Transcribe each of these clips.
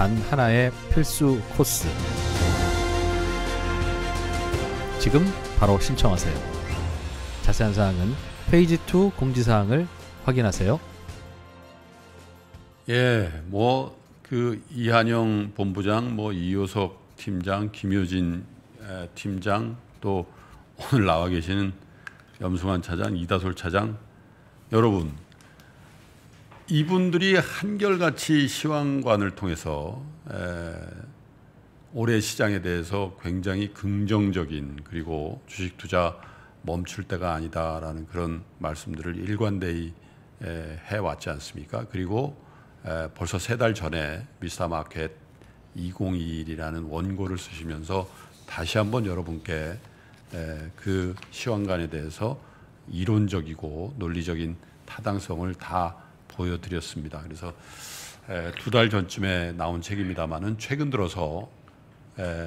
단 하나의 필수 코스. 지금 바로 신청하세요. 자세한 사항은 페이지 2 공지사항을 확인하세요. 예, 뭐 그 이한영 본부장, 뭐 이효석 팀장, 김효진 팀장, 또 오늘 나와 계시는 염승환 차장, 이다솔 차장 여러분 이분들이 한결같이 시황관을 통해서 올해 시장에 대해서 굉장히 긍정적인 그리고 주식 투자 멈출 때가 아니다라는 그런 말씀들을 일관되이 해왔지 않습니까? 그리고 벌써 세 달 전에 미스터마켓 2021이라는 원고를 쓰시면서 다시 한번 여러분께 그 시황관에 대해서 이론적이고 논리적인 타당성을 다 보여드렸습니다. 그래서 두 달 전쯤에 나온 책입니다만은 최근 들어서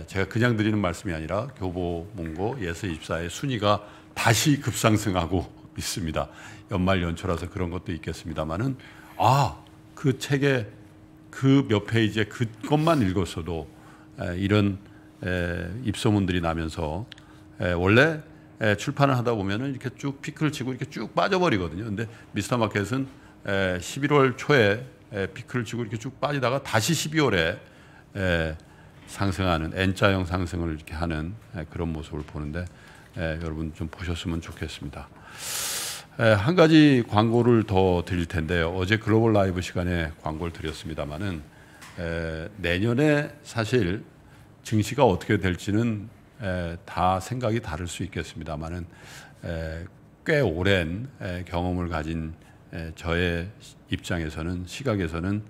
제가 그냥 드리는 말씀이 아니라 교보문고 예서 입4의 순위가 다시 급상승하고 있습니다. 연말 연초라서 그런 것도 있겠습니다만은 아그 책에 그 몇 페이지에 그것만 읽었어도 이런 입소문들이 나면서 원래 출판을 하다 보면은 이렇게 쭉 피크를 치고 이렇게 쭉 빠져버리거든요. 근데 미스터 마켓은 11월 초에 피크를 치고 이렇게 쭉 빠지다가 다시 12월에 상승하는 N자형 상승을 이렇게 하는 그런 모습을 보는데 여러분 좀 보셨으면 좋겠습니다. 한 가지 광고를 더 드릴 텐데요. 어제 글로벌 라이브 시간에 광고를 드렸습니다만은 내년에 사실 증시가 어떻게 될지는 다 생각이 다를 수 있겠습니다만은 꽤 오랜 경험을 가진 저의 입장에서는 시각에서는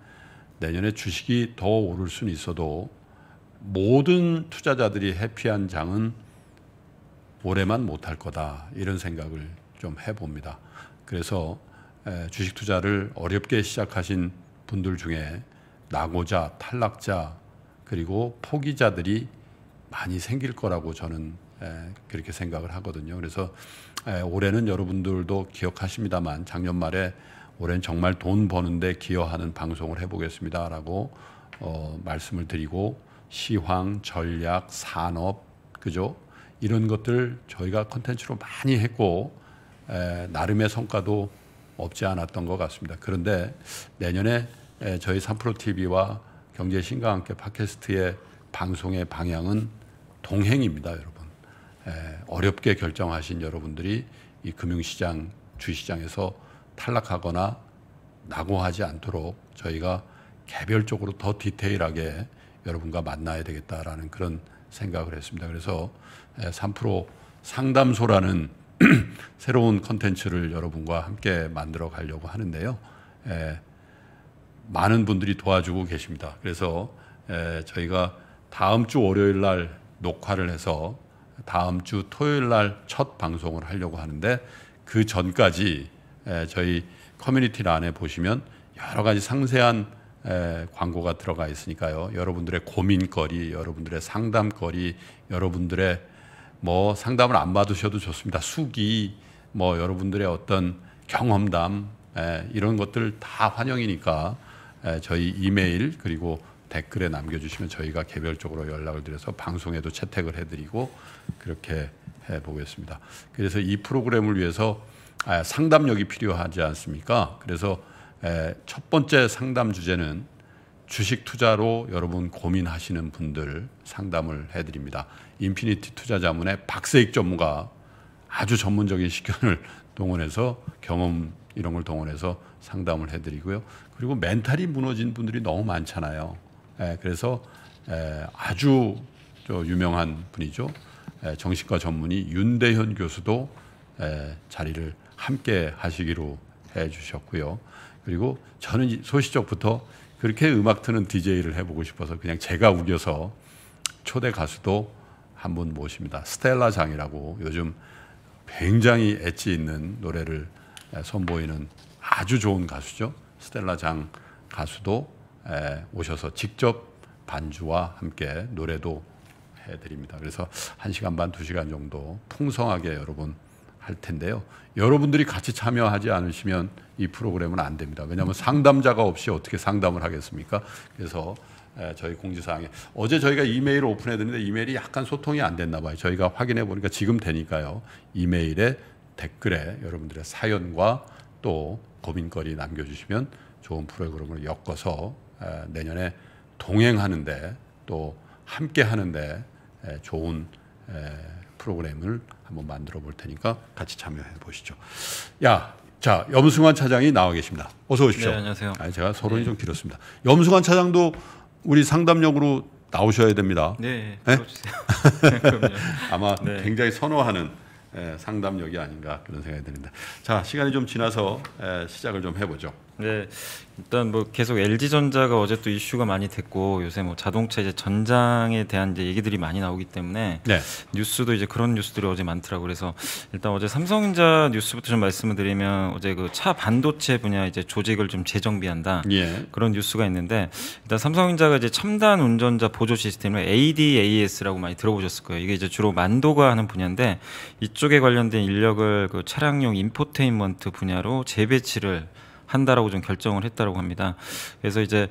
내년에 주식이 더 오를 수는 있어도 모든 투자자들이 해피한 장은 올해만 못할 거다 이런 생각을 좀 해봅니다. 그래서 주식 투자를 어렵게 시작하신 분들 중에 낙오자, 탈락자 그리고 포기자들이 많이 생길 거라고 저는 그렇게 생각을 하거든요. 그래서 예, 올해는 여러분들도 기억하십니다만 작년 말에 올해는 정말 돈 버는데 기여하는 방송을 해보겠습니다라고 어, 말씀을 드리고 시황, 전략, 산업, 그죠? 이런 것들 저희가 컨텐츠로 많이 했고 에, 나름의 성과도 없지 않았던 것 같습니다. 그런데 내년에 에, 저희 3프로 TV와 경제 신과 함께 팟캐스트의 방송의 방향은 동행입니다, 여러분. 어렵게 결정하신 여러분들이 이 금융시장, 주시장에서 탈락하거나 낙오하지 않도록 저희가 개별적으로 더 디테일하게 여러분과 만나야 되겠다라는 그런 생각을 했습니다. 그래서 3% 상담소라는 새로운 컨텐츠를 여러분과 함께 만들어 가려고 하는데요. 많은 분들이 도와주고 계십니다. 그래서 저희가 다음 주 월요일 날 녹화를 해서 다음 주 토요일 날 첫 방송을 하려고 하는데 그 전까지 저희 커뮤니티 란에 보시면 여러 가지 상세한 광고가 들어가 있으니까요. 여러분들의 고민거리, 여러분들의 상담거리, 여러분들의 뭐 상담을 안 받으셔도 좋습니다. 수기, 뭐 여러분들의 어떤 경험담 이런 것들 다 환영이니까 저희 이메일 그리고 댓글에 남겨주시면 저희가 개별적으로 연락을 드려서 방송에도 채택을 해드리고 그렇게 해보겠습니다. 그래서 이 프로그램을 위해서 아, 상담력이 필요하지 않습니까? 그래서 첫 번째 상담 주제는 주식 투자로 여러분 고민하시는 분들 상담을 해드립니다. 인피니티 투자자문의 박세익 전무가 아주 전문적인 식견을 동원해서 경험 이런 걸 동원해서 상담을 해드리고요. 그리고 멘탈이 무너진 분들이 너무 많잖아요. 예, 그래서 예, 아주 유명한 분이죠. 예, 정신과 전문의 윤대현 교수도 자리를 함께 하시기로 해 주셨고요. 그리고 저는 소시적부터 그렇게 음악 트는 DJ를 해보고 싶어서 그냥 제가 우겨서 초대 가수도 한 분 모십니다. 스텔라 장이라고 요즘 굉장히 엣지 있는 노래를 선보이는 아주 좋은 가수죠. 스텔라 장 가수도 오셔서 직접 반주와 함께 노래도 해드립니다. 그래서 1시간 반, 2시간 정도 풍성하게 여러분 할 텐데요. 여러분들이 같이 참여하지 않으시면 이 프로그램은 안 됩니다. 왜냐하면 상담자가 없이 어떻게 상담을 하겠습니까? 그래서 저희 공지사항에 어제 저희가 이메일을 오픈해드는데 이메일이 약간 소통이 안 됐나 봐요. 저희가 확인해 보니까 지금 되니까요. 이메일에 댓글에 여러분들의 사연과 또 고민거리 남겨주시면 좋은 프로그램을 엮어서 내년에 동행하는데 또 함께 하는데 좋은 프로그램을 한번 만들어 볼 테니까 같이 참여해 보시죠. 야, 자, 염승환 차장이 나와 계십니다. 어서 오십시오. 네, 안녕하세요. 아니, 제가 서론이 네. 좀 길었습니다. 염승환 차장도 우리 상담역으로 나오셔야 됩니다. 네, 네? 네 아마 네. 굉장히 선호하는 상담력이 아닌가 그런 생각이 듭니다. 자, 시간이 좀 지나서 시작을 좀 해보죠. 네, 일단 뭐 계속 LG 전자가 어제 또 이슈가 많이 됐고 요새 뭐 자동차 이제 전장에 대한 이제 얘기들이 많이 나오기 때문에 네. 뉴스도 이제 그런 뉴스들이 어제 많더라고 그래서 일단 어제 삼성전자 뉴스부터 좀 말씀을 드리면 어제 그 차 반도체 분야 이제 조직을 좀 재정비한다 예. 그런 뉴스가 있는데 일단 삼성전자가 이제 첨단 운전자 보조 시스템을 ADAS라고 많이 들어보셨을 거예요 이게 이제 주로 만도가 하는 분야인데 이쪽에 관련된 인력을 그 차량용 인포테인먼트 분야로 재배치를 한다라고 좀 결정을 했다라고 합니다. 그래서 이제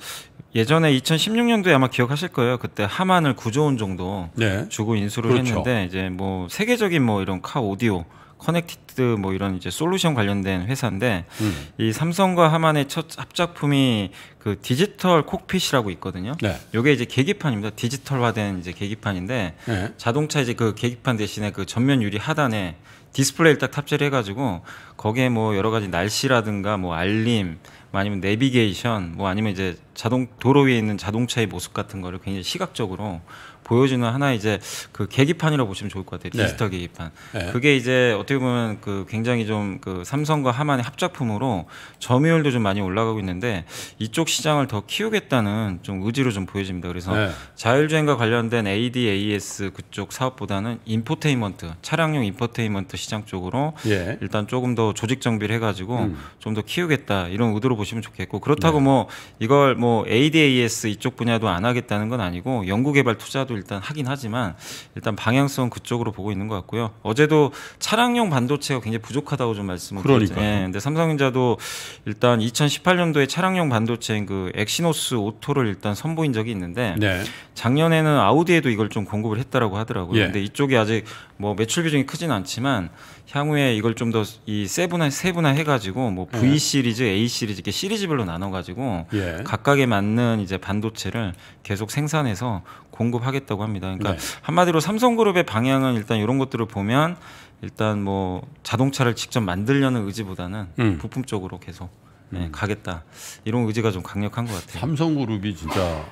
예전에 2016년도에 아마 기억하실 거예요. 그때 하만을 9조 원 정도 네. 주고 인수를 그렇죠. 했는데 이제 뭐 세계적인 뭐 이런 카 오디오 커넥티드 뭐 이런 이제 솔루션 관련된 회사인데 음. 이 삼성과 하만의 첫 합작품이 그 디지털 콕핏이라고 있거든요. 네. 요게 이제 계기판입니다. 디지털화된 이제 계기판인데 네. 자동차 이제 그 계기판 대신에 그 전면 유리 하단에 디스플레이를 딱 탑재를 해가지고 거기에 뭐 여러 가지 날씨라든가 뭐 알림 뭐 아니면 내비게이션 뭐 아니면 이제 자동 도로 위에 있는 자동차의 모습 같은 거를 굉장히 시각적으로 보여주는 하나 이제 그 계기판이라고 보시면 좋을 것 같아요. 네. 디지털 네. 계기판. 네. 그게 이제 어떻게 보면 그 굉장히 좀그 삼성과 하만의 합작품으로 점유율도 좀 많이 올라가고 있는데 이쪽 시장을 더 키우겠다는 좀 의지로 좀 보여집니다. 그래서 네. 자율주행과 관련된 ADAS 그쪽 사업보다는 인포테인먼트 차량용 인포테인먼트 시장 쪽으로 예. 일단 조금 더 조직 정비를 해가지고 음. 좀더 키우겠다 이런 의도로 보시면 좋겠고 그렇다고 네. 뭐 이걸 뭐 ADAS 이쪽 분야도 안 하겠다는 건 아니고 연구개발 투자도 일단 하긴 하지만 일단 방향성 그쪽으로 보고 있는 것 같고요. 어제도 차량용 반도체가 굉장히 부족하다고 좀 말씀을 드렸죠. 예, 근데 삼성전자도 일단 2018년도에 차량용 반도체인 그 엑시노스 오토를 일단 선보인 적이 있는데 네. 작년에는 아우디에도 이걸 좀 공급을 했다라고 하더라고요. 예. 근데 이쪽이 아직 뭐 매출 비중이 크진 않지만 향후에 이걸 좀 더 이 세분화 세분화 해가지고 뭐 V 예. 시리즈, A 시리즈 이렇게 시리즈별로 나눠가지고 예. 각각에 맞는 이제 반도체를 계속 생산해서 공급하겠다고 합니다. 그러니까 네. 한마디로 삼성그룹의 방향은 일단 이런 것들을 보면 일단 뭐 자동차를 직접 만들려는 의지보다는 음. 부품 쪽으로 계속 네, 음. 네, 가겠다 이런 의지가 좀 강력한 것 같아요. 삼성그룹이 진짜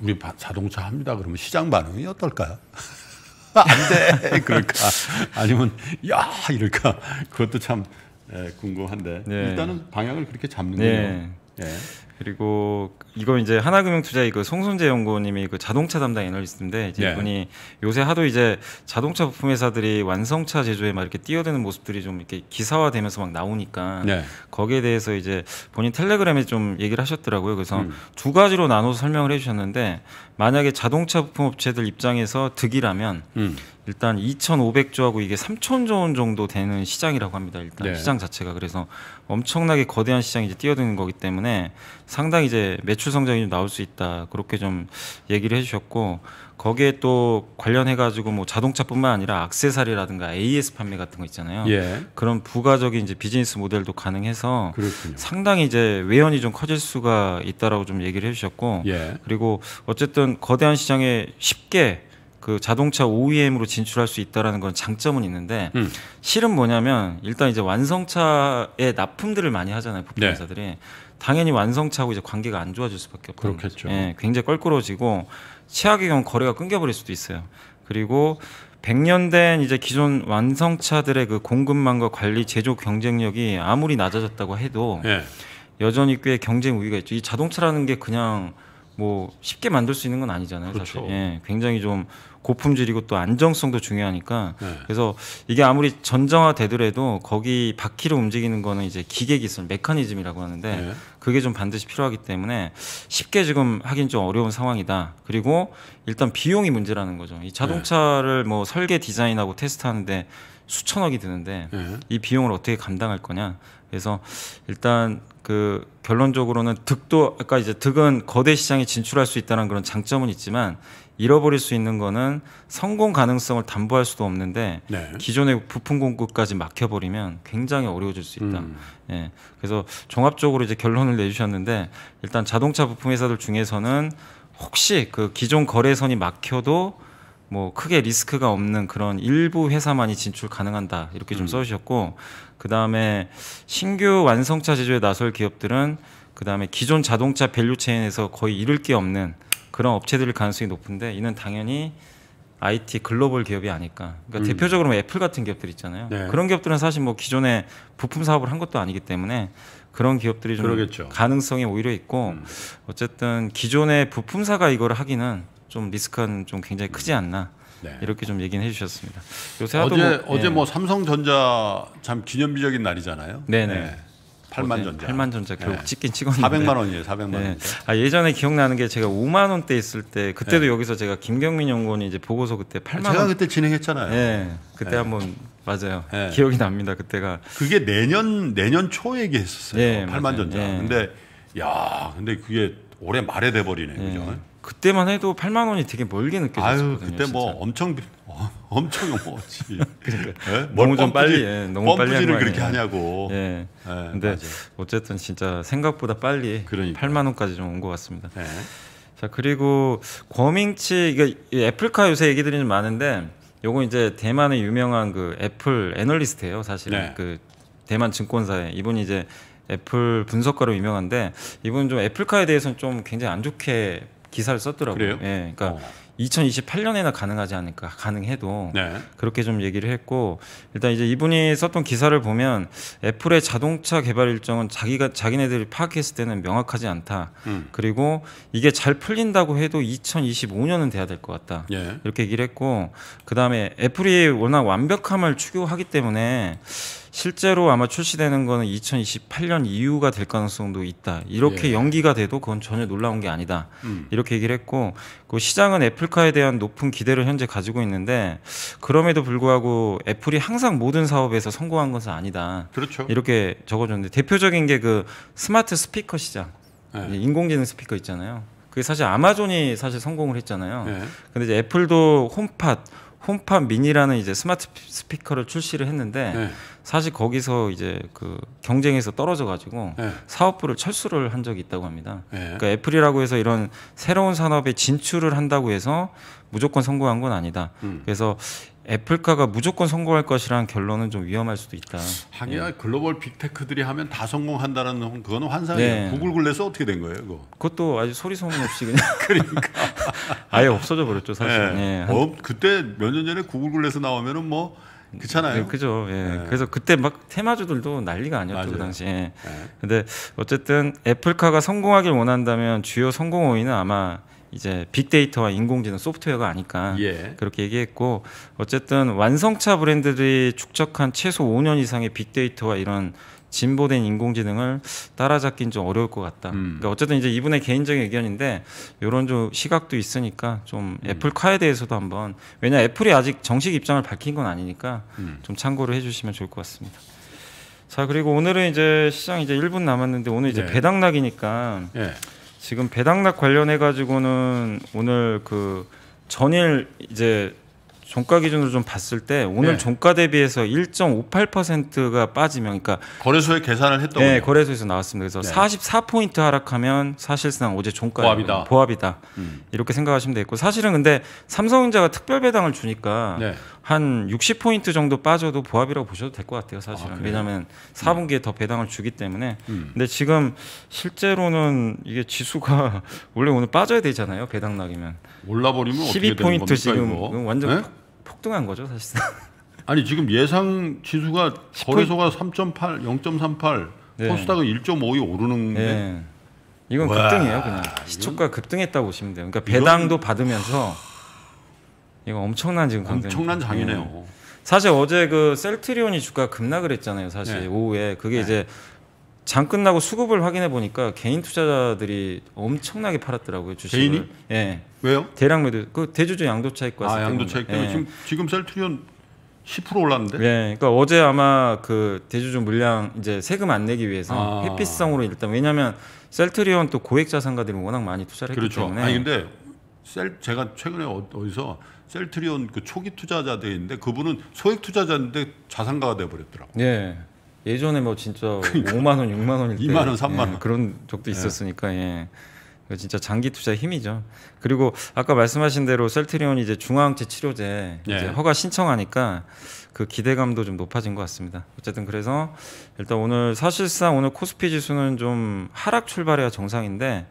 우리 자동차 합니다. 그러면 시장 반응이 어떨까요? 안 돼. 그럴까? 아니면 야 이럴까? 그것도 참 예, 궁금한데 네. 일단은 방향을 그렇게 잡는 거예요. 네. 예. 그리고 이거 이제 하나금융투자의 그 송순재 연구원님이 그 자동차 담당 애널리스트인데 이제 네. 이분이 요새 하도 이제 자동차 부품 회사들이 완성차 제조에 막 이렇게 뛰어드는 모습들이 좀 이렇게 기사화되면서 막 나오니까 네. 거기에 대해서 이제 본인 텔레그램에 좀 얘기를 하셨더라고요. 그래서 음. 두 가지로 나눠서 설명을 해주셨는데 만약에 자동차 부품 업체들 입장에서 득이라면 음. 일단 2,500조하고 이게 3,000조 원 정도 되는 시장이라고 합니다. 일단 네. 시장 자체가 그래서 엄청나게 거대한 시장이 이제 뛰어드는 거기 때문에 상당히 이제 매출 성장이 좀 나올 수 있다 그렇게 좀 얘기를 해주셨고 거기에 또 관련해 가지고 뭐 자동차뿐만 아니라 악세사리라든가 AS 판매 같은 거 있잖아요. 예. 그런 부가적인 이제 비즈니스 모델도 가능해서 그렇군요. 상당히 이제 외연이 좀 커질 수가 있다라고 좀 얘기를 해 주셨고 예. 그리고 어쨌든 거대한 시장에 쉽게 그 자동차 OEM으로 진출할 수 있다라는 건 장점은 있는데 음. 실은 뭐냐면 일단 이제 완성차의 납품들을 많이 하잖아요 부품회사들이 네. 당연히 완성차하고 이제 관계가 안 좋아질 수밖에 없죠. 그렇겠죠. 예, 굉장히 껄끄러워지고 최악의 경우 거래가 끊겨버릴 수도 있어요. 그리고 100년 된 이제 기존 완성차들의 그 공급망과 관리 제조 경쟁력이 아무리 낮아졌다고 해도 예. 여전히 꽤 경쟁 우위가 있죠. 이 자동차라는 게 그냥 뭐 쉽게 만들 수 있는 건 아니잖아요. 그렇죠. 사실 예, 굉장히 좀 고품질이고 또 안정성도 중요하니까 네. 그래서 이게 아무리 전정화 되더라도 거기 바퀴로 움직이는 거는 이제 기계 기술 메커니즘이라고 하는데 네. 그게 좀 반드시 필요하기 때문에 쉽게 지금 하긴 좀 어려운 상황이다. 그리고 일단 비용이 문제라는 거죠. 이 자동차를 네. 뭐 설계 디자인하고 테스트하는데 수천억이 드는데 네. 이 비용을 어떻게 감당할 거냐. 그래서 일단 그 결론적으로는 득도 아까 그러니까 이제 득은 거대 시장에 진출할 수 있다는 그런 장점은 있지만 잃어버릴 수 있는 거는 성공 가능성을 담보할 수도 없는데 네. 기존의 부품 공급까지 막혀버리면 굉장히 어려워질 수 있다. 음. 예. 그래서 종합적으로 이제 결론을 내주셨는데 일단 자동차 부품 회사들 중에서는 혹시 그 기존 거래선이 막혀도 뭐 크게 리스크가 없는 그런 일부 회사만이 진출 가능한다 이렇게 좀 음. 써주셨고 그 다음에 신규 완성차 제조에 나설 기업들은 그 다음에 기존 자동차 밸류 체인에서 거의 잃을 게 없는 그런 업체들일 가능성이 높은데 이는 당연히 IT 글로벌 기업이 아닐까. 그러니까 음. 대표적으로 뭐 애플 같은 기업들 있잖아요. 네. 그런 기업들은 사실 뭐 기존에 부품 사업을 한 것도 아니기 때문에 그런 기업들이 좀 그러겠죠. 가능성이 오히려 있고 음. 어쨌든 기존의 부품사가 이걸 하기는 좀 리스크는 좀 굉장히 크지 않나. 네. 이렇게 좀 얘기는 해주셨습니다. 요새 어제 뭐, 어제 네. 뭐 삼성전자 참 기념비적인 날이잖아요. 네네. 네. 8만 전자. 8만 전자 네. 결국 네. 찍긴 찍었는데. 400만 원이에요. 400만 네. 아, 예전에 기억나는 게 제가 5만 원대 있을 때 그때도 네. 여기서 제가 김경민 연구원이 이제 보고서 그때 8만 아, 제가 원. 제가 그때 진행했잖아요. 네. 그때 한번 맞아요. 기억이 납니다. 그때가. 그게 내년 내년 초 얘기했었어요. 8만 맞아요. 전자. 근데 야, 근데 그게 올해 말에 돼 버리네. 그죠? 그때만 해도 8만 원이 되게 멀게 느껴졌거든요. 그때 뭐 진짜. 엄청 어, 엄청 넘었지. 뭐 그러니까 예? 너무 좀 빨리 예, 너무 빨리 뻔뿌 그렇게 하냐고. 예. 네, 근데 맞아. 어쨌든 진짜 생각보다 빨리 그러니까. 8만 원까지 좀 온 것 같습니다. 네. 자 그리고 거밍치 이게 애플카 요새 얘기들이 좀 많은데 요거 이제 대만의 유명한 그 애플 애널리스트예요 사실은 네. 그 대만 증권사에 이분이 이제 애플 분석가로 유명한데 이분 좀 애플카에 대해서는 좀 굉장히 안 좋게 기사를 썼더라고요. 그래요? 예. 그러니까 어. 2028년에나 가능하지 않을까 가능해도 네. 그렇게 좀 얘기를 했고 일단 이제 이분이 썼던 기사를 보면 애플의 자동차 개발 일정은 자기가 자기네들이 파악했을 때는 명확하지 않다 음. 그리고 이게 잘 풀린다고 해도 2025년은 돼야 될 것 같다 예. 이렇게 얘기를 했고 그 다음에 애플이 워낙 완벽함을 추구하기 때문에 실제로 아마 출시되는 거는 2028년 이후가 될 가능성도 있다. 이렇게 예. 연기가 돼도 그건 전혀 놀라운 게 아니다. 음. 이렇게 얘기를 했고 그 시장은 애플카에 대한 높은 기대를 현재 가지고 있는데 그럼에도 불구하고 애플이 항상 모든 사업에서 성공한 것은 아니다. 그렇죠. 이렇게 적어줬는데 대표적인 게 그 스마트 스피커 시장, 예. 인공지능 스피커 있잖아요. 그게 사실 아마존이 사실 성공을 했잖아요. 예. 근데 이제 애플도 홈팟 홈팟 미니라는 이제 스마트 스피커를 출시를 했는데 네. 사실 거기서 이제 그 경쟁에서 떨어져 가지고 네. 사업부를 철수를 한 적이 있다고 합니다. 네. 그러니까 애플이라고 해서 이런 새로운 산업에 진출을 한다고 해서 무조건 성공한 건 아니다. 음. 그래서 애플카가 무조건 성공할 것이란 결론은 좀 위험할 수도 있다. 하긴 예. 글로벌 빅테크들이 하면 다성공한다는 그건 환상이에요. 네. 구글 굴레서 어떻게 된 거예요, 그거? 그것도 아주 소리 소문 없이 그냥 그러니까 아예 없어져 버렸죠, 사실. 네. 예. 어, 그때 몇 년 전에 구글 굴레서 나오면은 뭐 그렇잖아요. 네, 그죠. 예. 예. 그래서 그때 막 테마주들도 난리가 아니었죠 그 당시에. 예. 근데 어쨌든 애플카가 성공하길 원한다면 주요 성공 요인은 아마 이제 빅데이터와 인공지능 소프트웨어가 아닐까 예. 그렇게 얘기했고 어쨌든 완성차 브랜드들이 축적한 최소 5년 이상의 빅데이터와 이런 진보된 인공지능을 따라잡긴 좀 어려울 것 같다. 음. 그러니까 어쨌든 이제 이분의 개인적인 의견인데 이런 좀 시각도 있으니까 좀 음. 애플카에 대해서도 한번 왜냐 애플이 아직 정식 입장을 밝힌 건 아니니까 음. 좀 참고를 해주시면 좋을 것 같습니다. 자 그리고 오늘은 이제 시장 이제 1분 남았는데 오늘 이제 네. 배당락이니까. 네. 지금 배당락 관련해 가지고는 오늘 그 전일 이제 종가 기준으로 좀 봤을 때 오늘 네. 종가 대비해서 1.58%가 빠지면 그러니까 거래소에 계산을 했던 네, 거래소에서 나왔습니다. 그래서 네. 44포인트 하락하면 사실상 어제 종가 보합이다. 보합이다. 음. 이렇게 생각하시면 되겠고 사실은 근데 삼성전자가 특별 배당을 주니까 네. 한 60포인트 정도 빠져도 보합이라고 보셔도 될 것 같아요, 사실은. 아, 왜냐하면 4분기에 음. 더 배당을 주기 때문에. 음. 근데 지금 실제로는 이게 지수가 원래 오늘 빠져야 되잖아요, 배당 나기면. 올라버리면 12포인트 지금 이거? 완전 네? 폭등한 거죠, 사실상. 아니 지금 예상 지수가 거래소가 3.8, 0.38, 네. 코스닥은 1.5이 오르는데 네. 이건 급등이에요, 그냥 시초가 급등했다고 보시면 돼요. 그러니까 배당도 이런... 받으면서. 이거 엄청난 지금 강등. 엄청난 장이네요. 예. 사실 어제 그 셀트리온이 주가 급락을 했잖아요. 사실 네. 오후에 그게 네. 이제 장 끝나고 수급을 확인해 보니까 개인 투자자들이 엄청나게 팔았더라고요 주식을. 개인이? 예. 왜요? 대량 매도. 그 대주주 양도 차익 과세. 아 양도 차익 때문에 예. 지금 지금 셀트리온 10% 올랐는데? 네, 그러니까 어제 아마 그 대주주 물량 이제 세금 안 내기 위해서 아. 회피성으로 일단 왜냐하면 셀트리온 또 고액 자산가들이 워낙 많이 투자를 했기 그렇죠. 때문에. 그렇죠. 아니 근데 셀 제가 최근에 어, 어디서 셀트리온 그 초기 투자자들인데 그분은 소액 투자자인데 자산가가 돼 버렸더라고. 예. 예전에 뭐 진짜 그러니까. 5만 원, 6만 원일 때 2만 원, 3만 예, 원 예, 그런 적도 예. 있었으니까 예. 진짜 장기 투자 힘이죠. 그리고 아까 말씀하신 대로 셀트리온이 이제 중화항체 치료제 예. 이제 허가 신청하니까 그 기대감도 좀 높아진 것 같습니다. 어쨌든 그래서 일단 오늘 사실상 오늘 코스피 지수는 좀 하락 출발해야 정상인데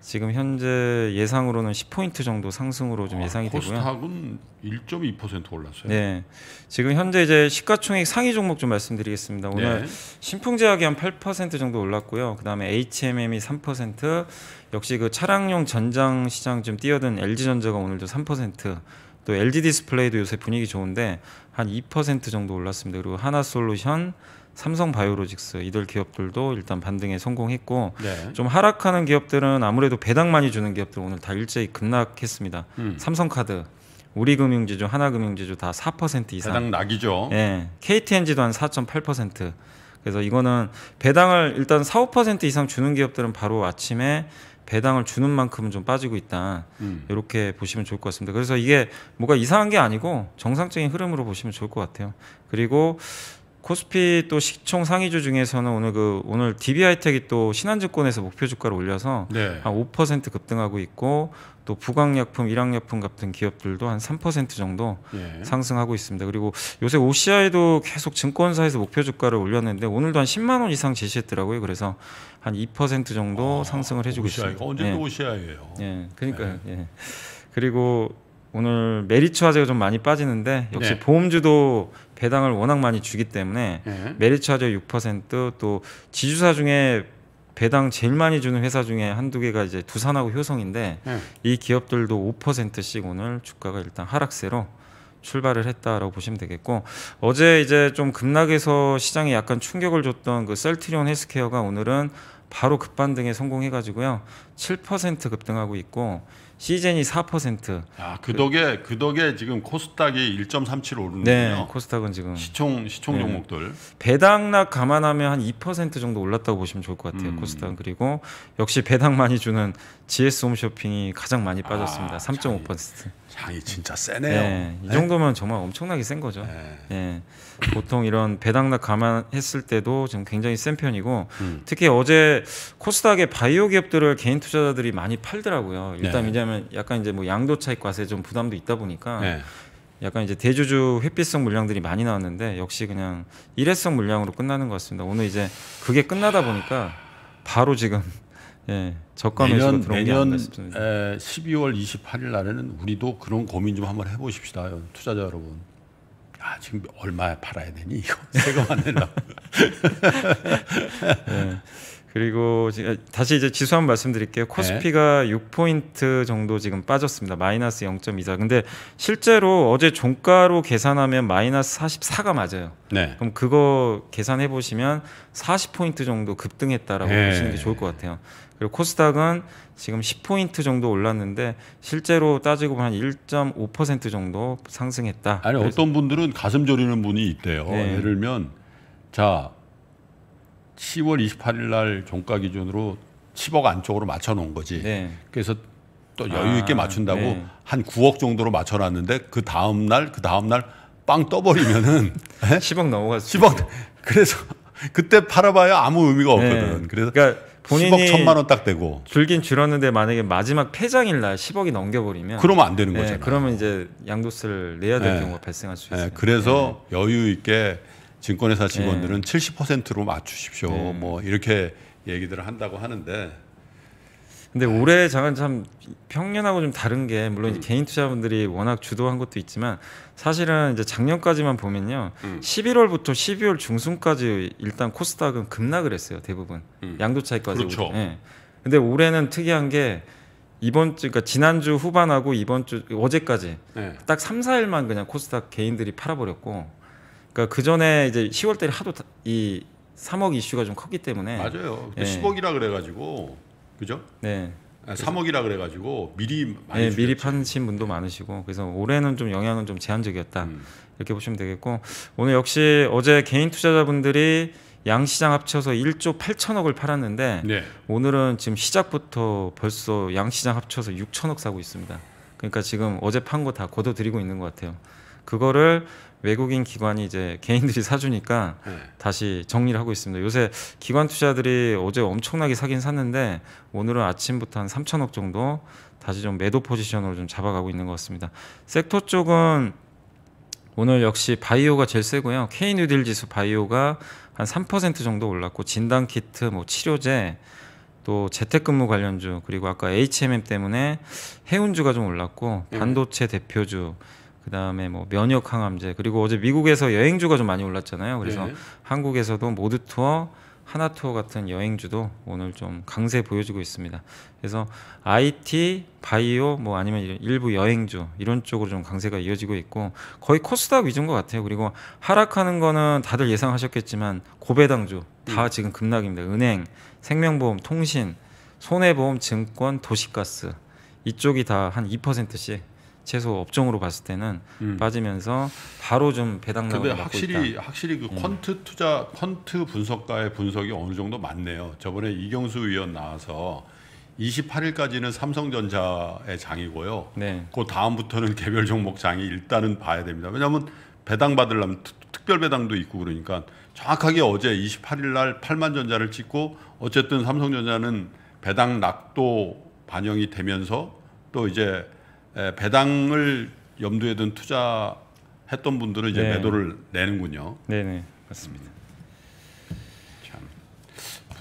지금 현재 예상으로는 10포인트 정도 상승으로 좀 아, 예상이 되고요. 코스닥은 1.2% 올랐어요. 네. 지금 현재 이제 시가총액 상위 종목 좀 말씀드리겠습니다. 오늘 네. 신풍제약이 한 8% 정도 올랐고요. 그다음에 HMM이 3%, 역시 그 차량용 전장 시장 좀 뛰어든 LG전자가 오늘도 3%, 또 LG 디스플레이도 요새 분위기 좋은데 한 2% 정도 올랐습니다. 그리고 하나솔루션 삼성 바이오로직스 이들 기업들도 일단 반등에 성공했고 네. 좀 하락하는 기업들은 아무래도 배당 많이 주는 기업들 오늘 다 일제히 급락했습니다. 음. 삼성카드, 우리금융지주, 하나금융지주 다 4% 이상 배당 낙이죠. 예. KTNG도 한 4.8%. 그래서 이거는 배당을 일단 4, 5% 이상 주는 기업들은 바로 아침에 배당을 주는 만큼은 좀 빠지고 있다. 음. 이렇게 보시면 좋을 것 같습니다. 그래서 이게 뭐가 이상한 게 아니고 정상적인 흐름으로 보시면 좋을 것 같아요. 그리고 코스피 또 시총 상위주 중에서는 오늘 그 오늘 DB하이텍이 또 신한증권에서 목표 주가를 올려서 네. 한5% 급등하고 있고 또 부강약품, 일양약품 같은 기업들도 한 3% 정도 예. 상승하고 있습니다. 그리고 요새 OCI도 계속 증권사에서 목표 주가를 올렸는데 오늘도 한 10만 원 이상 제시했더라고요. 그래서 한 2% 정도 아, 상승을 해주고 있습니다. 언제도 예. OCI예요. 예, 그러니까요. 예. 예. 그리고 오늘 메리츠 화재가 좀 많이 빠지는데 역시 네. 보험주도 배당을 워낙 많이 주기 때문에 네. 메리차저 6%또 지주사 중에 배당 제일 많이 주는 회사 중에 한두 개가 이제 두산하고 효성인데 네. 이 기업들도 5%씩 오늘 주가가 일단 하락세로 출발을 했다라고 보시면 되겠고 어제 이제 좀 급락에서 시장에 약간 충격을 줬던 그 셀트리온 헬스케어가 오늘은 바로 급반등에 성공해가지고요 7% 급등하고 있고 시젠이 4%. 아, 그 덕에 그 덕에 지금 코스닥이 1.37 오르는군요. 네, 코스닥은 지금 시총 시총 네. 종목들 배당락 감안하면 한 2% 정도 올랐다고 보시면 좋을 것 같아요. 음. 코스닥 그리고 역시 배당 많이 주는 GS 홈쇼핑이 가장 많이 아, 빠졌습니다. 아, 3.5%. 향이 진짜 세네요. 네, 이 네? 정도면 정말 엄청나게 센 거죠. 네. 네. 보통 이런 배당락 감안했을 때도 지금 굉장히 센 편이고 음. 특히 어제 코스닥의 바이오 기업들을 개인 투자자들이 많이 팔더라고요. 일단 네. 왜냐하면 약간 이제 뭐 양도 차익 과세 좀 부담도 있다 보니까 약간 이제 대주주 회피성 물량들이 많이 나왔는데 역시 그냥 일회성 물량으로 끝나는 것 같습니다. 오늘 이제 그게 끝나다 보니까 바로 지금 예, 저가 매수 같은 내년 에, 12월 28일 날에는 우리도 그런 고민 좀 한번 해보십시다, 투자자 여러분. 아 지금 얼마에 팔아야 되니 이거 세금 안 내려. 예. 그리고 다시 이제 지수 한번 말씀드릴게요. 네. 코스피가 네. 6포인트 정도 지금 빠졌습니다. 마이너스 0.24. 근데 실제로 어제 종가로 계산하면 마이너스 44가 맞아요. 네. 그럼 그거 계산해 보시면 40포인트 정도 급등했다라고 네. 보시는 게 좋을 것 같아요. 그리고 코스닥은 지금 10포인트 정도 올랐는데 실제로 따지고 보면 1 5 정도 상승했다. 아니 어떤 분들은 가슴 졸이는 분이 있대요. 네. 예를 들면 자 10월 28일 날 종가 기준으로 10억 안쪽으로 맞춰 놓은 거지. 네. 그래서 또 여유 있게 아, 맞춘다고 네. 한 9억 정도로 맞춰 놨는데 그 다음 날 그 다음 날 빵 떠버리면은 10억 넘어갔어. 10억. 그래서 그때 팔아봐야 아무 의미가 네. 없거든. 그래서 그러니까 본인이 10억 천만 원 딱 되고 줄긴 줄었는데 만약에 마지막 폐장일 날 10억이 넘겨버리면 그러면 안 되는 예, 거잖아요. 그러면 이제 양도세를 내야 될 네. 경우가 발생할 수 예, 있어요. 네, 그래서 여유 있게 증권회사 직원들은 70%로 맞추십시오. 뭐 이렇게 얘기들을 한다고 하는데 근데 올해 장은 참 평년하고 좀 다른 게 물론 음. 개인 투자분들이 워낙 주도한 것도 있지만 사실은 이제 작년까지만 보면요. 음. 11월부터 12월 중순까지 일단 코스닥은 급락을 했어요. 대부분. 음. 양도 차익까지 그렇죠. 예. 근데 올해는 특이한 게 이번 주 그러니까 지난주 후반하고 이번 주 어제까지 네. 딱 3, 4일만 그냥 코스닥 개인들이 팔아 버렸고 그러니까 그 전에 이제 10월 달에 하도 이 3억 이슈가 좀 컸기 때문에 맞아요. 예. 10억이라 그래 가지고 그죠? 네. 3억이라 아, 그래가지고 미리 많이 네, 미리 파신 분도 많으시고 그래서 올해는 좀 영향은 좀 제한적이었다 음. 이렇게 보시면 되겠고 오늘 역시 어제 개인 투자자분들이 양 시장 합쳐서 1조 8천억을 팔았는데 네. 오늘은 지금 시작부터 벌써 양 시장 합쳐서 6천억 사고 있습니다. 그러니까 지금 어제 판 거 다거둬들이고 있는 것 같아요. 그거를 외국인 기관이 이제 개인들이 사주니까 네. 다시 정리를 하고 있습니다. 요새 기관 투자들이 어제 엄청나게 사긴 샀는데 오늘은 아침부터 한 3천억 정도 다시 좀 매도 포지션으로 좀 잡아가고 있는 것 같습니다. 섹터 쪽은 오늘 역시 바이오가 제일 세고요. 케이 뉴딜 지수 바이오가 한 3% 정도 올랐고 진단 키트, 뭐 치료제, 또 재택근무 관련주 그리고 아까 HMM 때문에 해운주가 좀 올랐고 네. 반도체 대표주. 음. 그다음에 뭐 면역 항암제 그리고 어제 미국에서 여행주가 좀 많이 올랐잖아요. 그래서 네. 한국에서도 모드 투어 하나 투어 같은 여행주도 오늘 좀 강세 보여주고 있습니다. 그래서 IT, 바이오, 뭐 아니면 일부 여행주 이런 쪽으로 좀 강세가 이어지고 있고 거의 코스닥 위주인 것 같아요. 그리고 하락하는 거는 다들 예상하셨겠지만 고배당주 다 음. 지금 급락입니다. 은행, 생명보험, 통신, 손해보험, 증권, 도시가스 이쪽이 다 한 2%씩 채소 업종으로 봤을 때는 음. 빠지면서 바로 좀 배당 나오고 있다. 확실히 확실히 그 음. 퀀트 투자 퀀트 분석가의 분석이 어느 정도 맞네요. 저번에 이경수 위원 나와서 28일까지는 삼성전자의 장이고요. 네. 그 다음부터는 개별 종목 장이 일단은 봐야 됩니다. 왜냐하면 배당 받으려면 특별 배당도 있고 그러니까 정확하게 어제 28일 날 8만 전자를 찍고 어쨌든 삼성전자는 배당 낙도 반영이 되면서 또 이제 배당을 염두에 둔 투자했던 분들은 이제 네. 매도를 내는군요. 네네 맞습니다. 참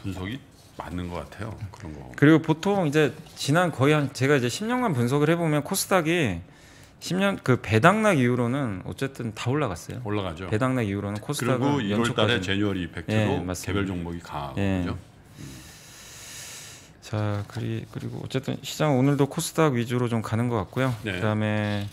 분석이 맞는 것 같아요. 그런 거. 그리고 보통 이제 지난 거의 한 제가 이제 10년간 분석을 해보면 코스닥이 10년 그 배당락 이후로는 어쨌든 다 올라갔어요. 올라가죠. 배당락 이후로는 코스닥은 그리고 1월달에 제뉴얼 이펙트로 네, 개별 종목이 강하죠. 네. 자 그리, 그리고 어쨌든 시장 오늘도 코스닥 위주로 좀 가는 것 같고요. 네. 그다음에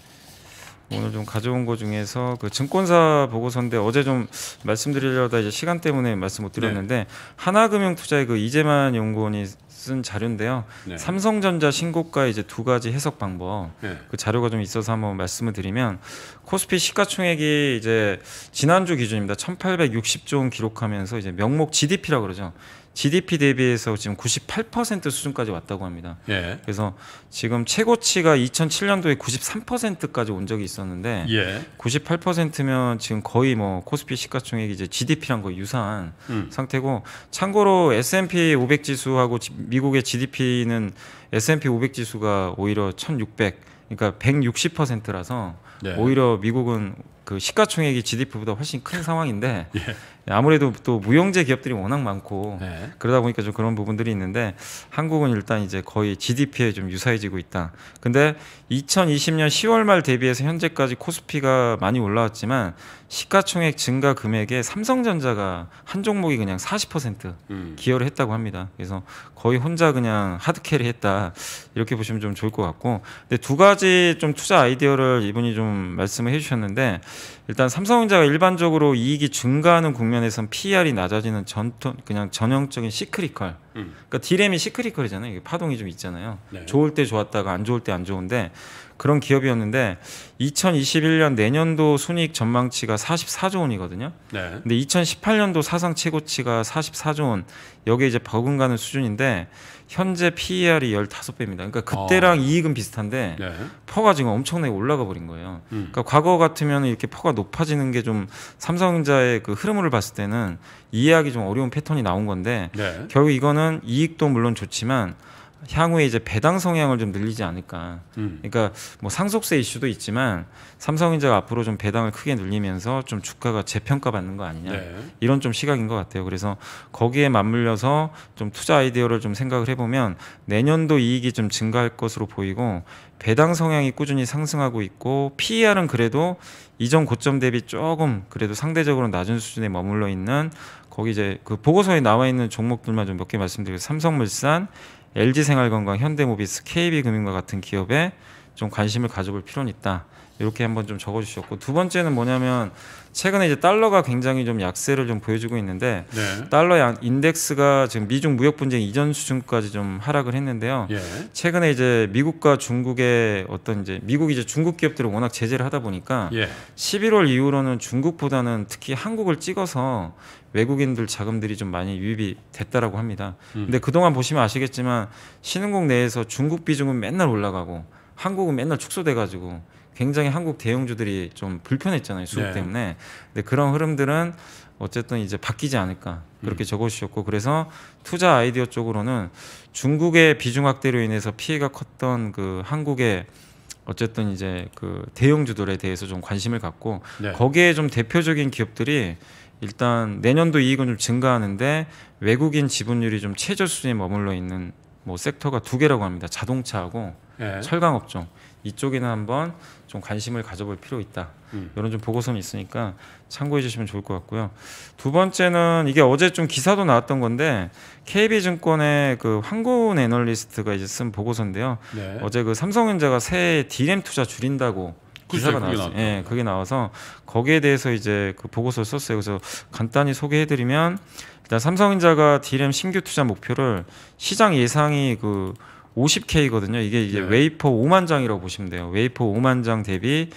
오늘 좀 가져온 것 중에서 그 증권사 보고서인데 어제 좀 말씀드리려다 이제 시간 때문에 말씀 못 드렸는데 네. 하나금융투자의 그 이재만 연구원이 쓴 자료인데요. 네. 삼성전자 신고가 이제 두 가지 해석 방법 네. 그 자료가 좀 있어서 한번 말씀을 드리면 코스피 시가총액이 이제 지난주 기준입니다. 1,860조 원 기록하면서 이제 명목 GDP라고 그러죠. GDP 대비해서 지금 98% 수준까지 왔다고 합니다. 예. 그래서 지금 최고치가 2007년도에 93%까지 온 적이 있었는데 예. 98%면 지금 거의 뭐 코스피 시가총액 이제 GDP랑 거의 유사한 음. 상태고 참고로 S&P 500 지수하고 미국의 GDP는 S&P 500 지수가 오히려 1,600 그러니까 160%라서 예. 오히려 미국은 그 시가총액이 GDP보다 훨씬 큰 상황인데 예. 예, 아무래도 또 무형제 기업들이 워낙 많고 네. 그러다 보니까 좀 그런 부분들이 있는데 한국은 일단 이제 거의 GDP에 좀 유사해지고 있다. 근데 2020년 10월 말 대비해서 현재까지 코스피가 많이 올라왔지만 시가총액 증가 금액에 삼성전자가 한 종목이 그냥 40% 음. 기여를 했다고 합니다. 그래서 거의 혼자 그냥 하드캐리 했다 이렇게 보시면 좀 좋을 것 같고 근데 두 가지 좀 투자 아이디어를 이분이 좀 말씀을 해주셨는데 일단 삼성전자가 일반적으로 이익이 증가하는 국면에선 PR이 낮아지는 전통 그냥 전형적인 시크리컬. 음. 그러니까 디램이 시크리컬이잖아요. 파동이 좀 있잖아요. 네. 좋을 때 좋았다가 안 좋을 때 안 좋은데 그런 기업이었는데 2021년 내년도 순이익 전망치가 44조 원이거든요. 네. 근데 2018년도 사상 최고치가 44조 원. 여기에 이제 버금가는 수준인데 현재 PER이 15배입니다. 그러니까 그때랑 어. 이익은 비슷한데 네. 퍼가 지금 엄청나게 올라가 버린 거예요. 음. 그러니까 과거 같으면 이렇게 퍼가 높아지는 게 좀 삼성전자의 그 흐름을 봤을 때는 이해하기 좀 어려운 패턴이 나온 건데 네. 결국 이거는 이익도 물론 좋지만 향후에 이제 배당 성향을 좀 늘리지 않을까. 음. 그러니까 뭐 상속세 이슈도 있지만 삼성인자가 앞으로 좀 배당을 크게 늘리면서 좀 주가가 재평가받는 거 아니냐 네. 이런 좀 시각인 것 같아요. 그래서 거기에 맞물려서 좀 투자 아이디어를 좀 생각을 해보면 내년도 이익이 좀 증가할 것으로 보이고 배당 성향이 꾸준히 상승하고 있고 PER은 그래도 이전 고점 대비 조금 그래도 상대적으로 낮은 수준에 머물러 있는 거기 이제 그 보고서에 나와 있는 종목들만 좀 몇 개 말씀드리고 삼성물산 LG생활건강, 현대모비스, KB금융과 같은 기업에 좀 관심을 가져볼 필요는 있다. 이렇게 한번 좀 적어주셨고 두 번째는 뭐냐면 최근에 이제 달러가 굉장히 좀 약세를 좀 보여주고 있는데 네. 달러 인덱스가 지금 미중 무역 분쟁 이전 수준까지 좀 하락을 했는데요. 예. 최근에 이제 미국과 중국의 어떤 이제 미국이 이제 중국 기업들을 워낙 제재를 하다 보니까 예. 11월 이후로는 중국보다는 특히 한국을 찍어서 외국인들 자금들이 좀 많이 유입이 됐다라고 합니다. 음. 근데 그동안 보시면 아시겠지만 신흥국 내에서 중국 비중은 맨날 올라가고 한국은 맨날 축소돼 가지고 굉장히 한국 대형주들이 좀 불편했잖아요 수급 네. 때문에 근데 그런 흐름들은 어쨌든 이제 바뀌지 않을까 그렇게 음. 적어주셨고 그래서 투자 아이디어 쪽으로는 중국의 비중 확대로 인해서 피해가 컸던 그 한국의 어쨌든 이제 그 대형주들에 대해서 좀 관심을 갖고 네. 거기에 좀 대표적인 기업들이 일단 내년도 이익은 좀 증가하는데 외국인 지분율이 좀 최저 수준에 머물러 있는 뭐 섹터가 두 개라고 합니다. 자동차하고 예. 철강 업종 이쪽에는 한번 좀 관심을 가져볼 필요 있다. 음. 이런 좀 보고서는 있으니까 참고해 주시면 좋을 것 같고요. 두 번째는 이게 어제 좀 기사도 나왔던 건데 KB증권의 그 황고은 애널리스트가 이제 쓴 보고서인데요. 네. 어제 그 삼성전자가 새해 디램 투자 줄인다고 기사가 나왔어요. 예, 그게 나와서 거기에 대해서 이제 그 보고서를 썼어요. 그래서 간단히 소개해드리면 일단 삼성인자가 DRAM 신규 투자 목표를 시장 예상이 그 50K거든요. 이게 이제 네. 웨이퍼 5만 장이라고 보시면 돼요. 웨이퍼 5만 장 대비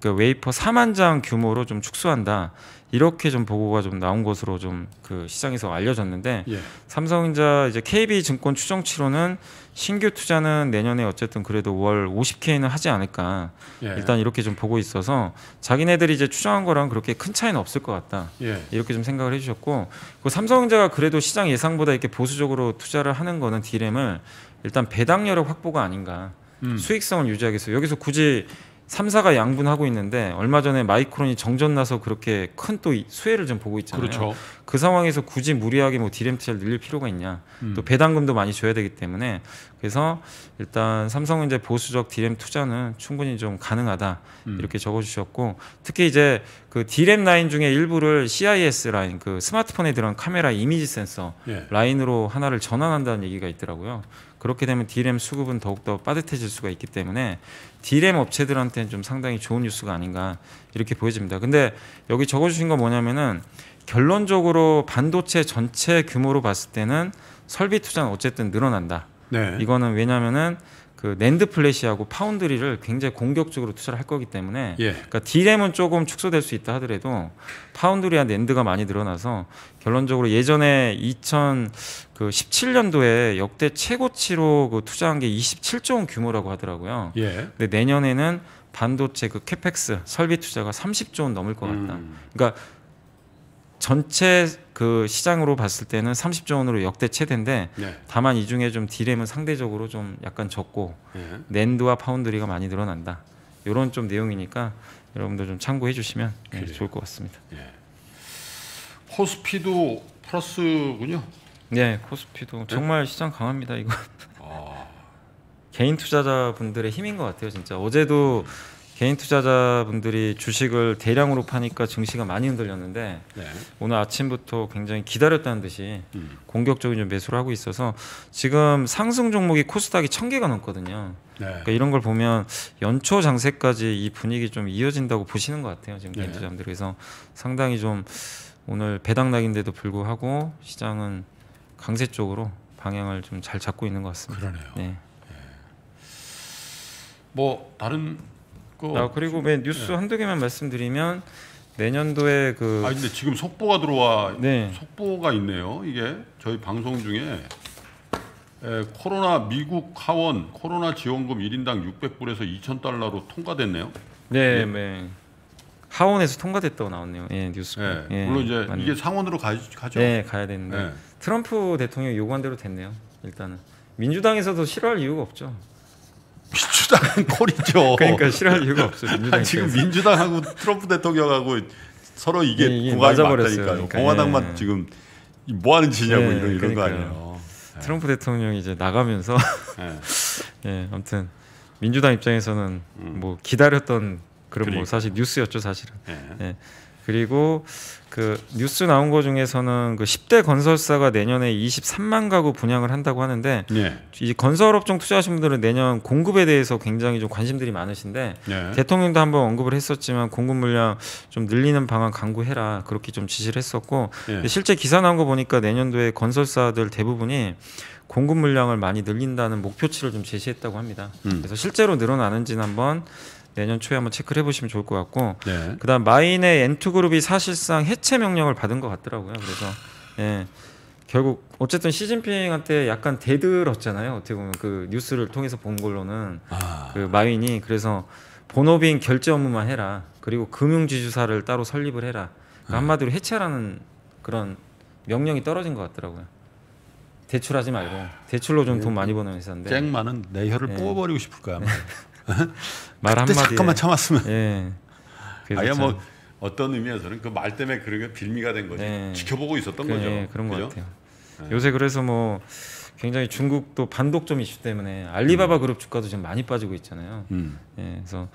그 웨이퍼 4만 장 규모로 좀 축소한다. 이렇게 좀 보고가 좀 나온 것으로 좀 그 시장에서 알려졌는데 예. 삼성전자 이제 KB 증권 추정치로는 신규 투자는 내년에 어쨌든 그래도 월 50K는 하지 않을까 예. 일단 이렇게 좀 보고 있어서 자기네들이 이제 추정한 거랑 그렇게 큰 차이는 없을 것 같다 예. 이렇게 좀 생각을 해주셨고 그 삼성전자가 그래도 시장 예상보다 이렇게 보수적으로 투자를 하는 거는 디램을 일단 배당 여력 확보가 아닌가 음. 수익성을 유지하겠어요 여기서 굳이 삼사가 양분하고 있는데 얼마 전에 마이크론이 정전 나서 그렇게 큰 또 수혜를 좀 보고 있잖아요. 그렇죠. 그 상황에서 굳이 무리하게 뭐 디램트를 늘릴 필요가 있냐. 음. 또 배당금도 많이 줘야 되기 때문에 그래서 일단 삼성은 이제 보수적 디램 투자는 충분히 좀 가능하다 음. 이렇게 적어주셨고 특히 이제 그 디램 라인 중에 일부를 CIS 라인 그 스마트폰에 들어간 카메라 이미지 센서 예. 라인으로 하나를 전환한다는 얘기가 있더라고요. 그렇게 되면 DRAM 수급은 더욱더 빠듯해질 수가 있기 때문에 DRAM 업체들한테는 좀 상당히 좋은 뉴스가 아닌가 이렇게 보여집니다. 근데 여기 적어주신 건 뭐냐면은 결론적으로 반도체 전체 규모로 봤을 때는 설비 투자는 어쨌든 늘어난다. 네. 이거는 왜냐면은 하그 랜드 플래시하고 파운드리를 굉장히 공격적으로 투자를 할 거기 때문에 예. 그러니까 디램은 조금 축소될 수 있다 하더라도 파운드리와 랜드가 많이 늘어나서 결론적으로 예전에 2017년도에 그 역대 최고치로 그 투자한 게 27조 원 규모라고 하더라고요. 예. 근데 내년에는 반도체 그 캐펙스 설비 투자가 30조 원 넘을 것 같다. 음. 그러니까 전체 그 시장으로 봤을 때는 30조 원으로 역대 최대인데 네. 다만 이 중에 좀 디램은 상대적으로 좀 약간 적고 네. 낸드와 파운드리가 많이 늘어난다. 이런 좀 내용이니까 여러분들 좀 참고해 주시면 네, 좋을 것 같습니다. 예. 코스피도 플러스군요. 네, 코스피도 네. 정말 시장 강합니다. 이거 아... 개인 투자자분들의 힘인 것 같아요. 진짜 어제도 개인 투자자분들이 주식을 대량으로 파니까 증시가 많이 흔들렸는데 네. 오늘 아침부터 굉장히 기다렸다는 듯이 음. 공격적인 매수를 하고 있어서 지금 상승 종목이 코스닥이 천 개가 넘거든요. 네. 그러니까 이런 걸 보면 연초 장세까지 이 분위기 좀 이어진다고 보시는 것 같아요. 지금 네. 개인 투자자분들 그래서 상당히 좀 오늘 배당락인데도 불구하고 시장은 강세 쪽으로 방향을 좀 잘 잡고 있는 것 같습니다. 그러네요. 네. 예. 뭐 다른 있고. 아, 그리고 맨 뉴스 네. 한두 개만 말씀드리면 내년도에 그. 아 근데 지금 속보가 들어와. 네. 속보가 있네요. 이게 저희 방송 중에 에, 예, 코로나 미국 하원 코로나 지원금 1인당 600불에서 2 0달러로 통과됐네요. 네, 네. 네. 하원에서 통과됐다고 나왔네요. 예, 뉴스. 네, 예, 물론 이제 맞네요. 이게 상원으로 가, 죠 네, 가야 되는데 트럼프 대통령 요구한 대로 됐네요. 일단은 민주당에서도 싫어할 이유가 없죠. 민주당은 꼴이죠. 그러니까 싫어할 이유가 없어요. 민주당 아, 지금 민주당하고 트럼프 대통령하고 서로 이게, 이게 예, 이 예, 맞다니까요. 그러니까, 공화당만 예. 지금 뭐 하는 짓냐고 예, 이런 이런 그러니까요. 거 아니에요. 예. 트럼프 대통령이 이제 나가면서 예. 예, 아무튼 민주당 입장에서는 음. 뭐 기다렸던 그런 뭐 그러니까. 뭐 사실 뉴스였죠 사실은. 예. 그리고 그 뉴스 나온 거 중에서는 그 10대 건설사가 내년에 23만 가구 분양을 한다고 하는데 예. 이 건설업종 투자하신 분들은 내년 공급에 대해서 굉장히 좀 관심들이 많으신데 예. 대통령도 한번 언급을 했었지만 공급 물량 좀 늘리는 방안 강구해라 그렇게 좀 지시를 했었고 예. 실제 기사 나온 거 보니까 내년도에 건설사들 대부분이 공급 물량을 많이 늘린다는 목표치를 좀 제시했다고 합니다. 음. 그래서 실제로 늘어나는지는 한번 내년 초에 한번 체크를 해보시면 좋을 것 같고 네. 그다음 마인의 엔투 그룹이 사실상 해체 명령을 받은 것 같더라고요. 그래서 예. 결국 어쨌든 시진핑한테 약간 대들었잖아요. 어떻게 보면 그 뉴스를 통해서 본 걸로는 아. 그 마윈이 그래서 본업인 결제 업무만 해라. 그리고 금융지주사를 따로 설립을 해라. 그러니까 네. 한마디로 해체라는 그런 명령이 떨어진 것 같더라고요. 대출하지 말고 대출로 좀돈 네. 많이 버는 회사인데 쟁만은 내 혀를 네. 뽑아버리고 싶을 거야. 네. 말 한마디 잠깐만 참았으면. 예. 아야 뭐 어떤 의미에서는 그 말 때문에 그렇게 빌미가 된 거지. 예. 지켜보고 있었던 그, 거죠. 예, 그런 그 같아요. 예. 요새 그래서 뭐 굉장히 중국도 반독점 이슈 때문에 알리바바 음. 그룹 주가도 지금 많이 빠지고 있잖아요. 음. 예, 그래서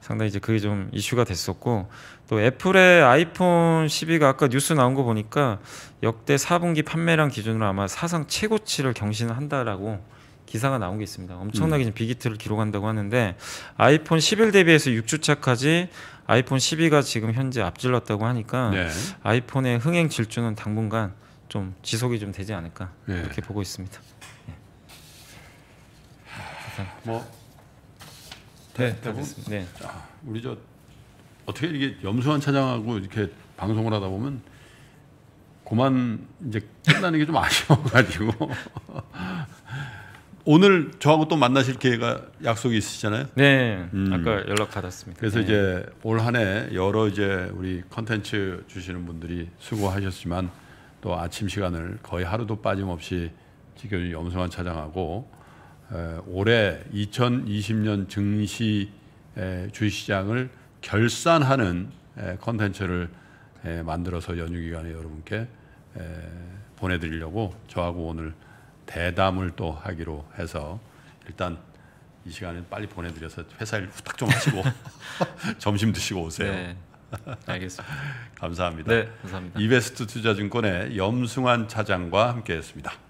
상당히 이제 그게 좀 이슈가 됐었고 또 애플의 아이폰 12가 아까 뉴스 나온 거 보니까 역대 4분기 판매량 기준으로 아마 사상 최고치를 경신한다라고 기사가 나온 게 있습니다. 엄청나게 음. 지금 비트를 기록한다고 하는데 아이폰 11 대비해서 6주차까지 아이폰 12가 지금 현재 앞질렀다고 하니까 네. 아이폰의 흥행 질주는 당분간 좀 지속이 좀 되지 않을까 네. 이렇게 보고 있습니다. 예. 뭐. 네. 뭐 대, 대본 네. 아, 우리 저 어떻게 이게 염소한 차장하고 이렇게 방송을 하다 보면 고만 이제 끝나는 게 좀 아쉬워가지고 오늘 저하고 또 만나실 기회가 약속이 있으시잖아요. 네. 음. 아까 연락 받았습니다. 그래서 네. 이제 올 한 해 여러 이제 우리 컨텐츠 주시는 분들이 수고하셨지만 또 아침 시간을 거의 하루도 빠짐없이 지금 염승환 차장하고 에, 올해 2020년 증시 에, 주시장을 결산하는 컨텐츠를 만들어서 연휴 기간에 여러분께 에, 보내드리려고 저하고 오늘 대담을 또 하기로 해서 일단 이 시간에 빨리 보내드려서 회사 일 후딱 좀 하시고 점심 드시고 오세요. 네, 알겠습니다. 감사합니다. 네, 감사합니다. 이베스트 투자증권의 염승환 차장과 함께했습니다.